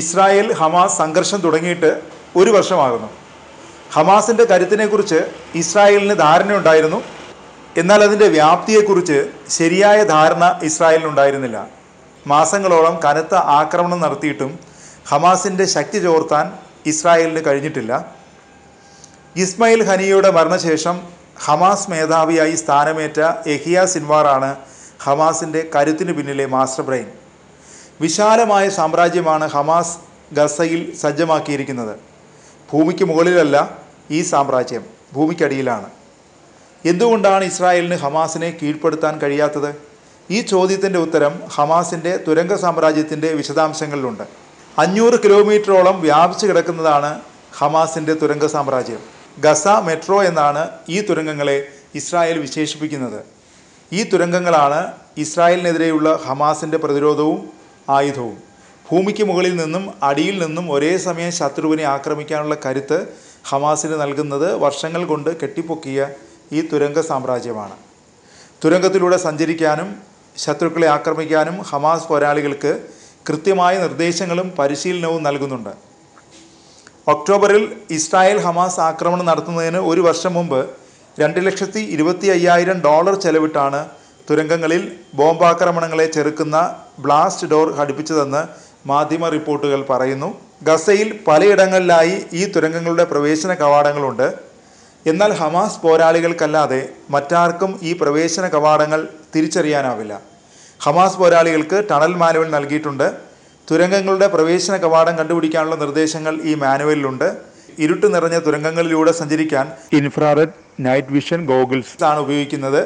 Israel Hamas സംഘർഷം തുടങ്ങിയിട്ട് ഒരു വർഷമാകുന്നു ഹമാസിൻ്റെ കരുത്തിനെക്കുറിച്ച് ഇസ്രായേലിന് ധാരണയുണ്ടായിരുന്നു എന്നാൽ അതിൻ്റെ വ്യാപ്തിയെക്കുറിച്ച് ശരിയായ ധാരണ ഇസ്രായേലിനുണ്ടായിരുന്നില്ല മാസങ്ങളോളം കനത്ത ആക്രമണം നടത്തിയിട്ടും ഹമാസിൻ്റെ ശക്തി ചോർത്താൻ ഇസ്രായേലിന് കഴിഞ്ഞിട്ടില്ല ഇസ്മയിൽ ഹനിയുടെ മരണശേഷം ഹമാസ് മേധാവിയായി സ്ഥാനമേറ്റ എഹിയ സിൻവാറാണ് ഹമാസിൻ്റെ കരുത്തിന് പിന്നിലെ മാസ്റ്റർ ബ്രെയിൻ വിശാലമായ സാമ്രാജ്യമാണ് ഹമാസ് ഗസയിൽ സജ്ജമാക്കിയിരിക്കുന്നത് ഭൂമിക്ക് മുകളിലല്ല ഈ സാമ്രാജ്യം ഭൂമിക്കടിയിലാണ് എന്തുകൊണ്ടാണ് ഇസ്രായേലിന് ഹമാസിനെ കീഴ്പ്പെടുത്താൻ കഴിയാത്തത് ഈ ചോദ്യത്തിൻ്റെ ഉത്തരം ഹമാസിൻ്റെ തുരങ്ക സാമ്രാജ്യത്തിൻ്റെ വിശദാംശങ്ങളിലുണ്ട് അഞ്ഞൂറ് കിലോമീറ്ററോളം വ്യാപിച്ചു കിടക്കുന്നതാണ് ഹമാസിൻ്റെ തുരങ്ക സാമ്രാജ്യം ഗസ മെട്രോ എന്നാണ് ഈ തുരങ്കങ്ങളെ ഇസ്രായേൽ വിശേഷിപ്പിക്കുന്നത് ഈ തുരങ്കങ്ങളാണ് ഇസ്രായേലിനെതിരെയുള്ള ഹമാസിൻ്റെ പ്രതിരോധവും ആയുധവും ഭൂമിക്ക് മുകളിൽ നിന്നും അടിയിൽ നിന്നും ഒരേ സമയം ശത്രുവിനെ ആക്രമിക്കാനുള്ള കരുത്ത് ഹമാസിന് നൽകുന്നത് വർഷങ്ങൾ കൊണ്ട് കെട്ടിപ്പൊക്കിയ ഈ തുരങ്ക സാമ്രാജ്യമാണ് തുരങ്കത്തിലൂടെ സഞ്ചരിക്കാനും ശത്രുക്കളെ ആക്രമിക്കാനും ഹമാസ് പോരാളികൾക്ക് കൃത്യമായ നിർദ്ദേശങ്ങളും പരിശീലനവും നൽകുന്നുണ്ട് ഒക്ടോബറിൽ ഇസ്രായേൽ ഹമാസ് ആക്രമണം നടത്തുന്നതിന് ഒരു വർഷം മുമ്പ് രണ്ട് ലക്ഷത്തി ഇരുപത്തി അയ്യായിരം ഡോളർ ചെലവിട്ടാണ് തുരങ്കങ്ങളിൽ ബോംബാക്രമണങ്ങളെ ചെറുക്കുന്ന ബ്ലാസ്റ്റ് ഡോർ ഘടിപ്പിച്ചതെന്ന് മാധ്യമ റിപ്പോർട്ടുകൾ പറയുന്നു ഗസയിൽ പലയിടങ്ങളിലായി ഈ തുരങ്കങ്ങളുടെ പ്രവേശന കവാടങ്ങളുണ്ട് എന്നാൽ ഹമാസ് പോരാളികൾക്കല്ലാതെ മറ്റാർക്കും ഈ പ്രവേശന കവാടങ്ങൾ തിരിച്ചറിയാനാവില്ല ഹമാസ് പോരാളികൾക്ക് ടണൽ മാനുവൽ നൽകിയിട്ടുണ്ട് തുരങ്കങ്ങളുടെ പ്രവേശന കവാടം കണ്ടുപിടിക്കാനുള്ള നിർദ്ദേശങ്ങൾ ഈ മാനുവലിലുണ്ട് ഇരുട്ട് നിറഞ്ഞ തുരങ്കങ്ങളിലൂടെ സഞ്ചരിക്കാൻ ഇൻഫ്രാറെഡ് നൈറ്റ് വിഷൻ ഗോഗിൾസ് ആണ് ഉപയോഗിക്കുന്നത്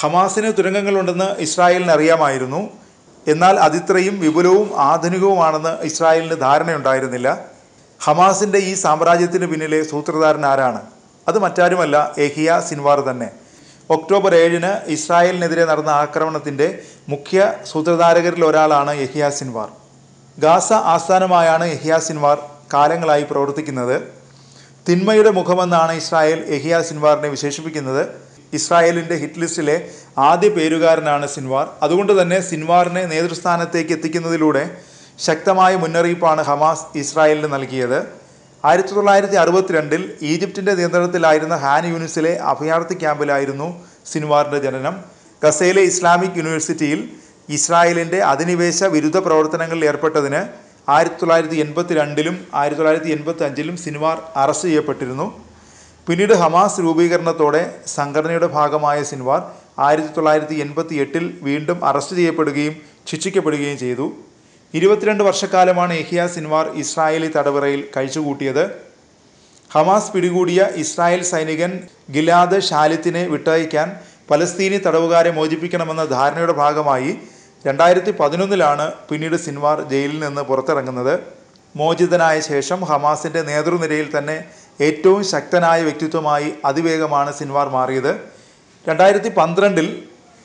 ഹമാസിന് തുരങ്കങ്ങളുണ്ടെന്ന് ഇസ്രായേലിന് അറിയാമായിരുന്നു എന്നാൽ അതിത്രയും വിപുലവും ആധുനികവുമാണെന്ന് ഇസ്രായേലിന് ധാരണയുണ്ടായിരുന്നില്ല ഹമാസിൻ്റെ ഈ സാമ്രാജ്യത്തിന് പിന്നിലെ സൂത്രധാരൻ ആരാണ് അത് മറ്റാരുമല്ല എഹിയ സിൻവാർ തന്നെ ഒക്ടോബർ ഏഴിന് ഇസ്രായേലിനെതിരെ നടന്ന ആക്രമണത്തിൻ്റെ മുഖ്യ സൂത്രധാരകരിൽ ഒരാളാണ് യഹിയ സിൻവാർ ഗാസ ആസ്ഥാനമായാണ് യഹിയ സിൻവാർ കാലങ്ങളായി പ്രവർത്തിക്കുന്നത് തിന്മയുടെ മുഖമെന്നാണ് ഇസ്രായേൽ യഹിയ സിൻവാറിനെ വിശേഷിപ്പിക്കുന്നത് ഇസ്രായേലിൻ്റെ ഹിറ്റ് ലിസ്റ്റിലെ ആദ്യ പേരുകാരനാണ് സിൻവാർ അതുകൊണ്ട് തന്നെ സിൻവാറിനെ നേതൃസ്ഥാനത്തേക്ക് എത്തിക്കുന്നതിലൂടെ ശക്തമായ മുന്നറിയിപ്പാണ് ഹമാസ് ഇസ്രായേലിന് നൽകിയത് ആയിരത്തി തൊള്ളായിരത്തി അറുപത്തിരണ്ടിൽ ഈജിപ്തിൻ്റെ നിയന്ത്രണത്തിലായിരുന്ന ഹാൻ യൂണിസിലെ അഭയാർത്ഥി ക്യാമ്പിലായിരുന്നു സിൻവാറിൻ്റെ ജനനം ഗസയിലെ ഇസ്ലാമിക് യൂണിവേഴ്സിറ്റിയിൽ ഇസ്രായേലിൻ്റെ അധിനിവേശ വിരുദ്ധ പ്രവർത്തനങ്ങളിൽ ഏർപ്പെട്ടതിന് ആയിരത്തി തൊള്ളായിരത്തി എൺപത്തി രണ്ടിലും ആയിരത്തി തൊള്ളായിരത്തി എൺപത്തി അഞ്ചിലും സിൻവാർ അറസ്റ്റ് ചെയ്യപ്പെട്ടിരുന്നു പിന്നീട് ഹമാസ് രൂപീകരണത്തോടെ സംഘടനയുടെ ഭാഗമായ സിൻവാർ ആയിരത്തി തൊള്ളായിരത്തി എൺപത്തി എട്ടിൽ വീണ്ടും അറസ്റ്റ് ചെയ്യപ്പെടുകയും ശിക്ഷിക്കപ്പെടുകയും ചെയ്തു ഇരുപത്തിരണ്ട് വർഷക്കാലമാണ് എഹിയ സിൻവാർ ഇസ്രായേലി തടവറയിൽ കഴിച്ചുകൂട്ടിയത് ഹമാസ് പിടികൂടിയ ഇസ്രായേൽ സൈനികൻ ഗിലാദ് ഷാലിത്തിനെ വിട്ടയക്കാൻ പലസ്തീനി തടവുകാരെ മോചിപ്പിക്കണമെന്ന ധാരണയുടെ ഭാഗമായി രണ്ടായിരത്തി പതിനൊന്നിലാണ് പിന്നീട് സിൻവാർ ജയിലിൽ നിന്ന് പുറത്തിറങ്ങുന്നത് മോചിതനായ ശേഷം ഹമാസിൻ്റെ നേതൃനിരയിൽ തന്നെ ഏറ്റവും ശക്തനായ വ്യക്തിത്വമായി അതിവേഗമാണ് സിൻവാർ മാറിയത് രണ്ടായിരത്തി പന്ത്രണ്ടിൽ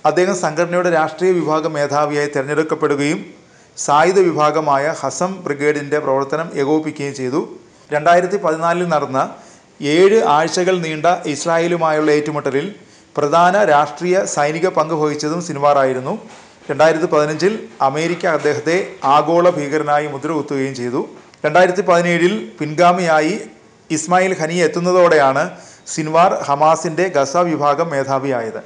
അദ്ദേഹം സംഘടനയുടെ രാഷ്ട്രീയ വിഭാഗം മേധാവിയായി തിരഞ്ഞെടുക്കപ്പെടുകയും സായുധ വിഭാഗമായ ഹസം ബ്രിഗേഡിൻ്റെ പ്രവർത്തനം ഏകോപിപ്പിക്കുകയും ചെയ്തു രണ്ടായിരത്തി പതിനാലിൽ നടന്ന ഏഴ് ആഴ്ചകൾ നീണ്ട ഇസ്രായേലുമായുള്ള ഏറ്റുമുട്ടലിൽ പ്രധാന രാഷ്ട്രീയ സൈനിക പങ്ക് വഹിച്ചതും സിൻവാറായിരുന്നു രണ്ടായിരത്തി പതിനഞ്ചിൽ അമേരിക്ക അദ്ദേഹത്തെ ആഗോള ഭീകരനായി മുദ്രകുത്തുകയും ചെയ്തു രണ്ടായിരത്തി പതിനേഴിൽ പിൻഗാമിയായി ഇസ്മായിൽ ഖനി എത്തുന്നതോടെയാണ് സിൻവാർ ഹമാസിൻ്റെ ഗസ വിഭാഗം മേധാവിയായത്